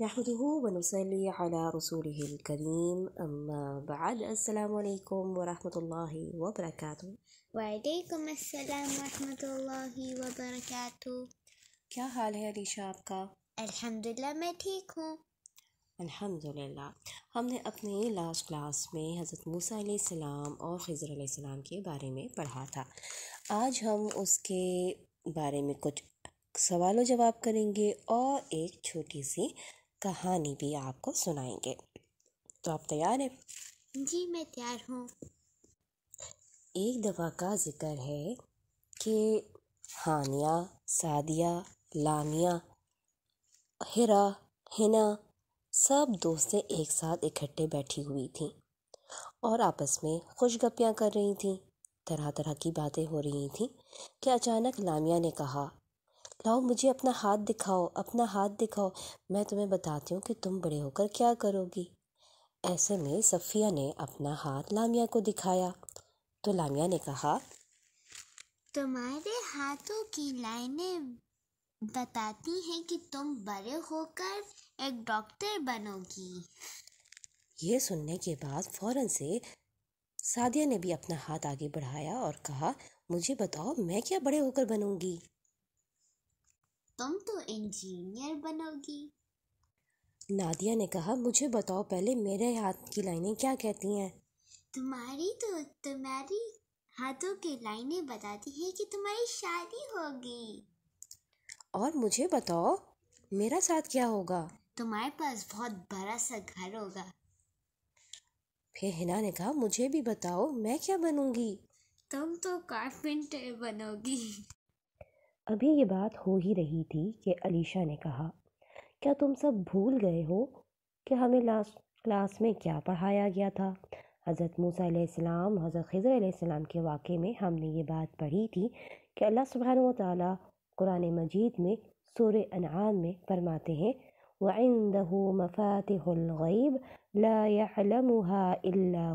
नहमदहू वनसली अला रसूल करीम अम्मा बाद असलकम वरहमल वबरक वालेकुम अस्सलाम वरहमतुल्लाहि वबरकातुहू क्या हाल है अलीशा आपका अल्हम्दुलिल्लाह मैं ठीक हूँ अल्हम्दुलिल्लाह हमने अपनी लास्ट क्लास में हज़रत मूसा सलाम और खज़र सलाम के बारे में पढ़ा था आज हम उसके बारे में कुछ सवाल जवाब करेंगे और एक छोटी सी कहानी भी आपको सुनाएंगे तो आप तैयार हैं जी मैं तैयार हूँ एक दफ़ा का जिक्र है कि हानिया सादिया लानिया हिरा हिना सब दोस्तें एक साथ इकट्ठे बैठी हुई थीं और आपस में खुशगपियाँ कर रही थीं तरह तरह की बातें हो रही थीं कि अचानक लामिया ने कहा लाओ मुझे अपना हाथ दिखाओ अपना हाथ दिखाओ मैं तुम्हें बताती हूँ कि तुम बड़े होकर क्या करोगी ऐसे में सफ़िया ने अपना हाथ लामिया को दिखाया तो लामिया ने कहा तुम्हारे हाथों की लाइनें बताती हैं कि तुम बड़े होकर एक डॉक्टर बनोगी ये सुनने के बाद फौरन से सादिया ने भी अपना हाथ आगे बढ़ाया और कहा मुझे बताओ मैं क्या बड़े होकर बनूंगी तुम तो इंजीनियर बनोगी नादिया ने कहा मुझे बताओ पहले मेरे हाथ की लाइनें क्या कहती हैं तुम्हारी तो तुम्हारी हाथों की लाइनें बताती हैं कि तुम्हारी शादी होगी और मुझे बताओ मेरा साथ क्या होगा तुम्हारे पास बहुत बड़ा सा घर होगा फिर हिना ने कहा मुझे भी बताओ मैं क्या बनूंगी तुम तो कारपेंटर बनोगी अभी ये बात हो ही रही थी कि अलीशा ने कहा क्या तुम सब भूल गए हो कि हमें लास्ट क्लास में क्या पढ़ाया गया था हज़रत मूसा हज़र हज़रत खज़र के वाक़े में हमने ये बात पढ़ी थी कि अल्लाह सुबहान ताली कुरान मजीद में सूर अनाम में फरमाते हैं वंदह मफ़ातलब लाला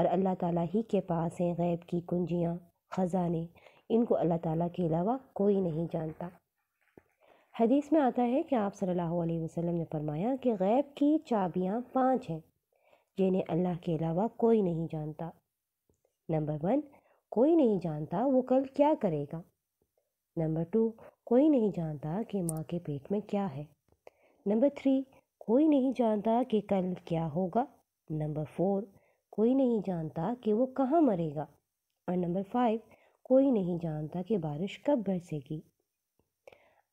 और अल्लाह ताली ही के पास हैं गैब की कुंजियाँ ख़जाने इनको अल्लाह ताला के अलावा कोई नहीं जानता हदीस में आता है कि आप सल्लल्लाहु अलैहि वसल्लम ने फरमाया कि गैब की चाबियाँ पाँच हैं जिन्हें अल्लाह के अलावा कोई नहीं जानता नंबर वन कोई नहीं जानता वो कल क्या करेगा नंबर टू कोई नहीं जानता कि माँ के पेट में क्या है नंबर थ्री कोई नहीं जानता कि कल क्या होगा नंबर फोर कोई नहीं जानता कि वो कहाँ मरेगा और नंबर फाइव कोई नहीं जानता कि बारिश कब बरसेगी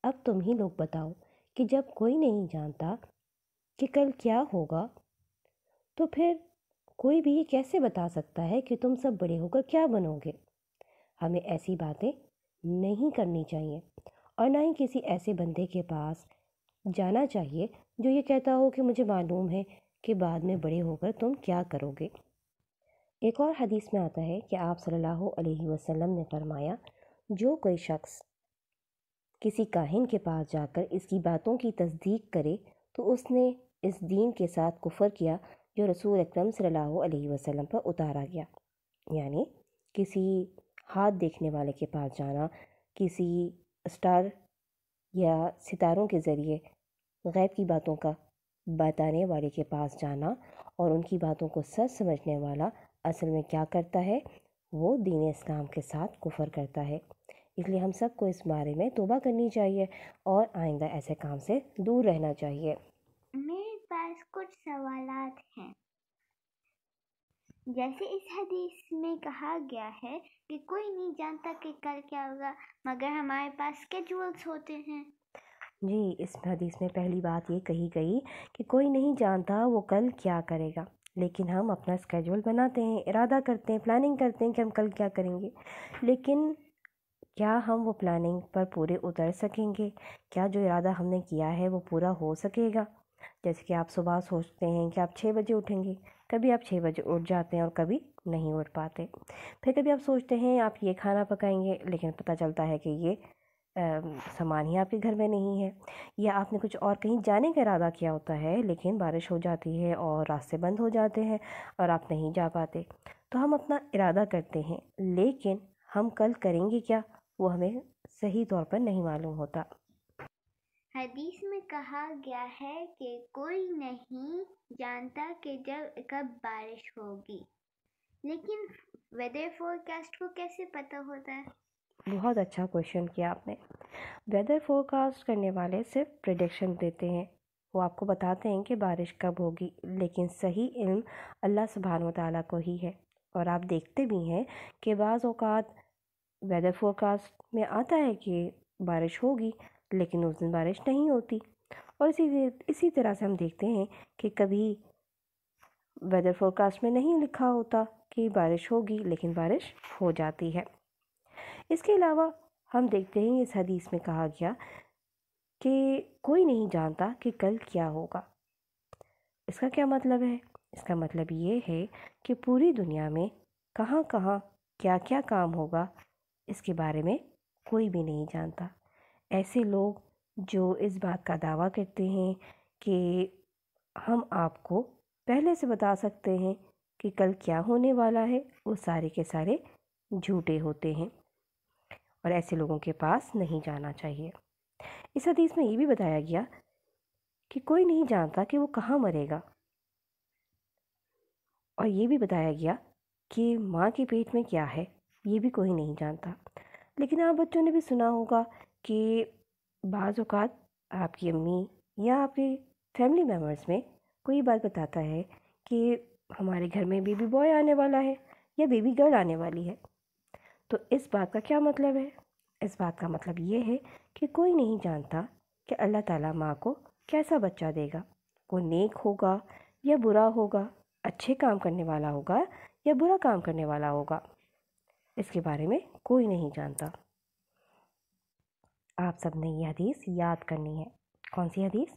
अब तुम ही लोग बताओ कि जब कोई नहीं जानता कि कल क्या होगा तो फिर कोई भी ये कैसे बता सकता है कि तुम सब बड़े होकर क्या बनोगे हमें ऐसी बातें नहीं करनी चाहिए और ना ही किसी ऐसे बंदे के पास जाना चाहिए जो ये कहता हो कि मुझे मालूम है कि बाद में बड़े होकर तुम क्या करोगे एक और हदीस में आता है कि आप सल्लल्लाहु अलैहि वसल्लम ने फरमाया जो कोई शख्स किसी काहिन के पास जाकर इसकी बातों की तस्दीक करे तो उसने इस दीन के साथ कुफर किया जो रसूल अक्रम सल्लल्लाहु अलैहि वसल्लम पर उतारा गया यानी किसी हाथ देखने वाले के पास जाना किसी स्टार या सितारों के ज़रिए गैब की बातों का बताने वाले के पास जाना और उनकी बातों को सच समझने वाला असल में क्या करता है वो दीन इस्लाम के साथ कुफर करता है इसलिए हम सबको इस बारे में तोबा करनी चाहिए और आइंदा ऐसे काम से दूर रहना चाहिए मेरे पास कुछ सवाल हैं जैसे इस हदीस में कहा गया है कि कोई नहीं जानता कि कल क्या होगा मगर हमारे पास स्केजुअल्स होते हैं जी इस हदीस में पहली बात ये कही गई कि कोई नहीं जानता वो कल क्या करेगा लेकिन हम अपना स्केड्यूल बनाते हैं इरादा करते हैं प्लानिंग करते हैं कि हम कल क्या करेंगे लेकिन क्या हम वो प्लानिंग पर पूरे उतर सकेंगे क्या जो इरादा हमने किया है वो पूरा हो सकेगा जैसे कि आप सुबह सोचते हैं कि आप छः बजे उठेंगे कभी आप छः बजे उठ जाते हैं और कभी नहीं उठ पाते फिर कभी आप सोचते हैं आप ये खाना पकाएंगे लेकिन पता चलता है कि ये सामान ही आपके घर में नहीं है या आपने कुछ और कहीं जाने का इरादा किया होता है लेकिन बारिश हो जाती है और रास्ते बंद हो जाते हैं और आप नहीं जा पाते तो हम अपना इरादा करते हैं लेकिन हम कल करेंगे क्या वो हमें सही तौर पर नहीं मालूम होता हदीस में कहा गया है कि कोई नहीं जानता कि जब कब बारिश होगी लेकिन वेदर फोरकास्ट को कैसे पता होता है बहुत अच्छा क्वेश्चन किया आपने वेदर फोरकास्ट करने वाले सिर्फ प्रडिक्शन देते हैं वो आपको बताते हैं कि बारिश कब होगी लेकिन सही इल्म अल्लाह सुबहान ताली को ही है और आप देखते भी हैं कि बाज़ अवत वेदर फोरकास्ट में आता है कि बारिश होगी लेकिन उस दिन बारिश नहीं होती और इसी इसी तरह से हम देखते हैं कि कभी वेदर फोरकास्ट में नहीं लिखा होता कि बारिश होगी लेकिन बारिश हो जाती है इसके अलावा हम देखते हैं इस हदीस में कहा गया कि कोई नहीं जानता कि कल क्या होगा इसका क्या मतलब है इसका मतलब ये है कि पूरी दुनिया में कहाँ कहाँ क्या क्या काम होगा इसके बारे में कोई भी नहीं जानता ऐसे लोग जो इस बात का दावा करते हैं कि हम आपको पहले से बता सकते हैं कि कल क्या होने वाला है वो सारे के सारे झूठे होते हैं और ऐसे लोगों के पास नहीं जाना चाहिए इस हदीस में ये भी बताया गया कि कोई नहीं जानता कि वो कहाँ मरेगा और ये भी बताया गया कि माँ के पेट में क्या है ये भी कोई नहीं जानता लेकिन आप बच्चों ने भी सुना होगा कि बाज़ अवत आपकी अम्मी या आपके फैमिली मेम्बर्स में कोई बात बताता है कि हमारे घर में बेबी बॉय आने वाला है या बेबी गर्ल आने वाली है तो इस बात का क्या मतलब है इस बात का मतलब ये है कि कोई नहीं जानता कि अल्लाह ताला माँ को कैसा बच्चा देगा वो नेक होगा या बुरा होगा अच्छे काम करने वाला होगा या बुरा काम करने वाला होगा इसके बारे में कोई नहीं जानता आप सब ने यह हदीस याद करनी है कौन सी हदीस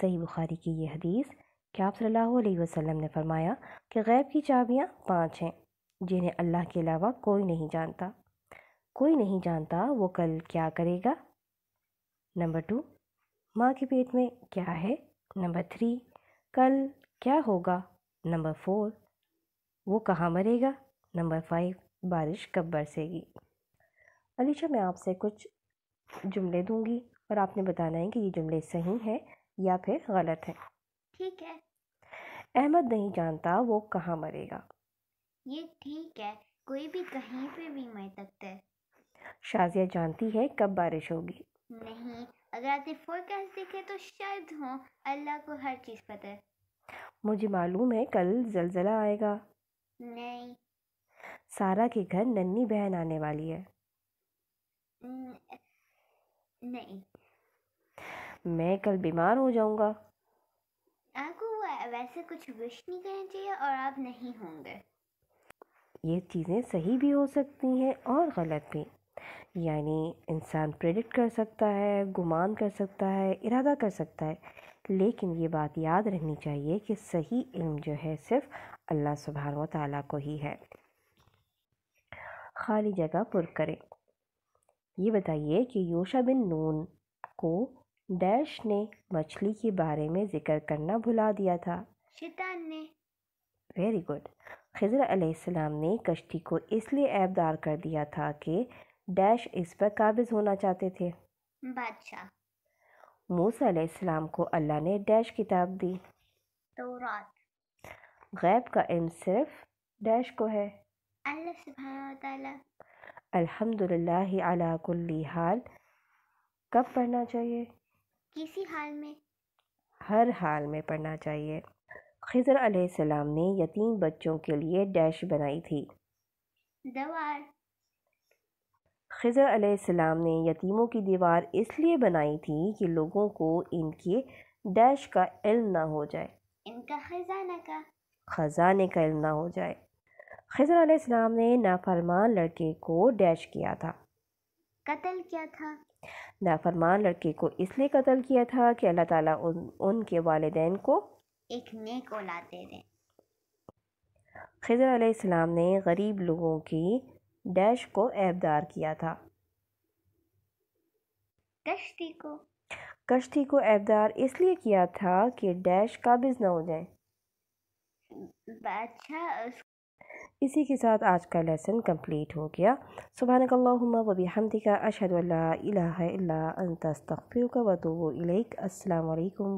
सही बुखारी की यह हदीस क्या आप सल्लल्लाहु अलैहि वसल्लम ने फरमाया कि गैब की चाबियाँ पाँच हैं जिन्हें अल्लाह के अलावा कोई नहीं जानता कोई नहीं जानता वो कल क्या करेगा नंबर टू माँ के पेट में क्या है नंबर थ्री कल क्या होगा नंबर फोर वो कहाँ मरेगा नंबर फाइव बारिश कब बरसेगी अलीशा मैं आपसे कुछ जुमले दूंगी और आपने बताना है कि ये जुमले सही हैं या फिर गलत हैं ठीक है अहमद नहीं जानता वो कहाँ मरेगा ये ठीक है कोई भी कहीं पे भी मर सकता है शाजिया जानती है कब बारिश होगी नहीं अगर आपने फोरकास्ट देखे तो शायद हो अल्लाह को हर चीज़ पता है मुझे मालूम है कल जलजला आएगा नहीं सारा के घर नन्नी बहन आने वाली है न, नहीं मैं कल बीमार हो जाऊंगा आपको वैसे कुछ विश नहीं करना चाहिए और आप नहीं होंगे ये चीज़ें सही भी हो सकती हैं और गलत भी यानी इंसान प्रेडिक्ट कर सकता है गुमान कर सकता है इरादा कर सकता है लेकिन ये बात याद रहनी चाहिए कि सही इल्म जो है सिर्फ अल्लाह सुबहान व को ही है खाली जगह पुर करें ये बताइए कि योशा बिन नून को डैश ने मछली के बारे में ज़िक्र करना भुला दिया था शैतान ने वेरी गुड खज़र सलाम ने कश्ती को इसलिए ऐबदार कर दिया था कि डैश इस पर काबिज होना चाहते थे बादशाह मूसा सलाम को अल्लाह ने डैश किताब दी तो गैब का इल्म सिर्फ डैश को है अल्हम्दुलिल्लाह अला कुल्ली हाल कब पढ़ना चाहिए किसी हाल में हर हाल में पढ़ना चाहिए खज़र अलैहिस्सलाम ने यतीम बच्चों के लिए डैश बनाई थी दीवार खज़र अलैहिस्सलाम ने यतीमों की दीवार इसलिए बनाई थी कि लोगों को इनके डैश का इल्म ना हो जाए इनका खजाने का खजाने का इल्म ना हो जाए खजर आसमाम ने नाफरमान लड़के को डैश किया था कत्ल किया था नाफरमान लड़के को इसलिए कत्ल किया था कि अल्लाह ताला उन उनके वालदेन को एक नेक औलाद दे दें खजर आसमाम ने गरीब लोगों की डैश को ऐबदार किया था कश्ती को कश्ती को ऐबदार इसलिए किया था कि डैश काबिज ना हो जाए बादशाह इसी के साथ आज का लेसन कंप्लीट हो गया सुबहानकल्लाहुम्मा वबी हमदी का अल्ला इलाहा इल्ला अंत अस्तगफिरुका व अतूबु इलैक अस्सलाम